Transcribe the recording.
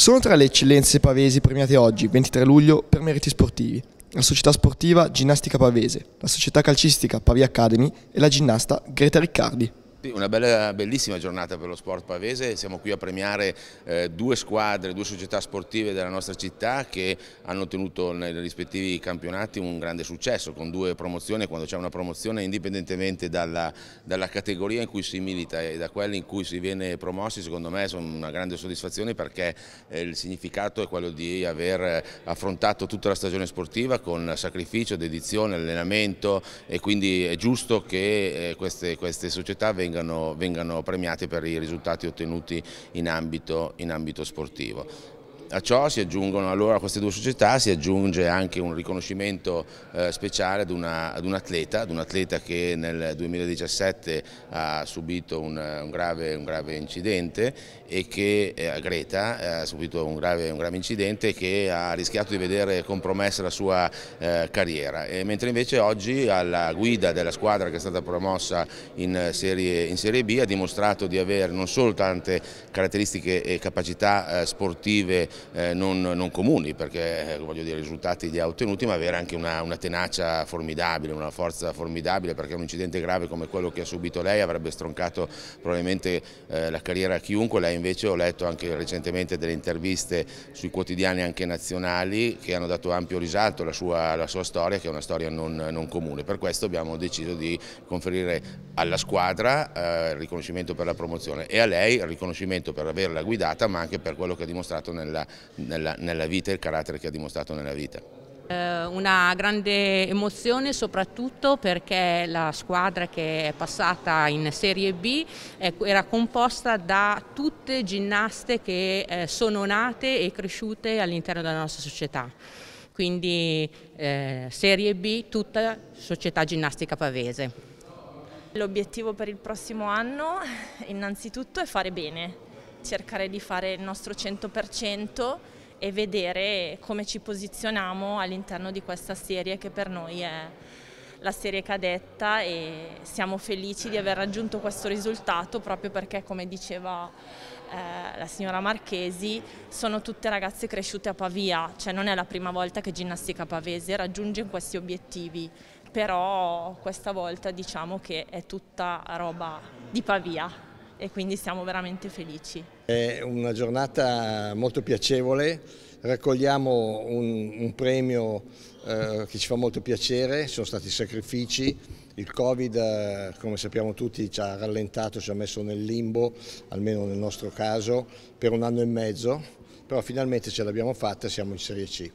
Sono tra le eccellenze pavesi premiate oggi, 23 luglio, per meriti sportivi, la società sportiva Ginnastica Pavese, la società calcistica Pavia Academy e la ginnasta Greta Riccardi una bella, bellissima giornata per lo sport pavese, siamo qui a premiare eh, due squadre, due società sportive della nostra città che hanno ottenuto nei rispettivi campionati un grande successo con due promozioni, quando c'è una promozione indipendentemente dalla, dalla, categoria in cui si milita e da quelli in cui si viene promossi secondo me sono una grande soddisfazione perché eh, il significato è quello di aver affrontato tutta la stagione sportiva con sacrificio, dedizione, allenamento e quindi è giusto che eh, queste, queste società vengano vengano, vengano premiati per i risultati ottenuti in ambito, in ambito sportivo. A ciò si aggiungono allora a queste due società, si aggiunge anche un riconoscimento eh, speciale ad, una, ad, un atleta, ad un atleta che nel 2017 ha subito un, un, grave, un grave, incidente e che eh, Greta eh, ha subito un grave, un grave, incidente che ha rischiato di vedere compromessa la sua eh, carriera. E mentre invece oggi alla guida della squadra che è stata promossa in serie, in serie B ha dimostrato di avere non solo tante caratteristiche e capacità eh, sportive eh, non, non, comuni perché eh, voglio dire, i risultati li ha ottenuti ma avere anche una, una, tenacia formidabile, una forza formidabile perché un incidente grave come quello che ha subito lei avrebbe stroncato probabilmente eh, la carriera a chiunque, lei invece ho letto anche recentemente delle interviste sui quotidiani anche nazionali che hanno dato ampio risalto alla sua, alla sua storia che è una storia non, non, comune, per questo abbiamo deciso di conferire alla squadra eh, il riconoscimento per la promozione e a lei il riconoscimento per averla guidata ma anche per quello che ha dimostrato nella nella, nella vita e il carattere che ha dimostrato nella vita eh, una grande emozione soprattutto perché la squadra che è passata in Serie B era composta da tutte ginnaste che eh, sono nate e cresciute all'interno della nostra società. Quindi eh, Serie B, tutta società ginnastica pavese. L'obiettivo per il prossimo anno innanzitutto è fare bene, cercare di fare il nostro 100% e vedere come ci posizioniamo all'interno di questa serie che per noi è la serie cadetta e siamo felici di aver raggiunto questo risultato proprio perché come diceva eh, la signora Marchesi sono tutte ragazze cresciute a Pavia, cioè non è la prima volta che ginnastica pavese raggiunge questi obiettivi, però questa volta diciamo che è tutta roba di Pavia e quindi siamo veramente felici. È una giornata molto piacevole, raccogliamo un, un premio eh, che ci fa molto piacere, sono stati sacrifici, il Covid eh, come sappiamo tutti ci ha rallentato, ci ha messo nel limbo, almeno nel nostro caso, per un anno e mezzo, però finalmente ce l'abbiamo fatta e siamo in Serie C.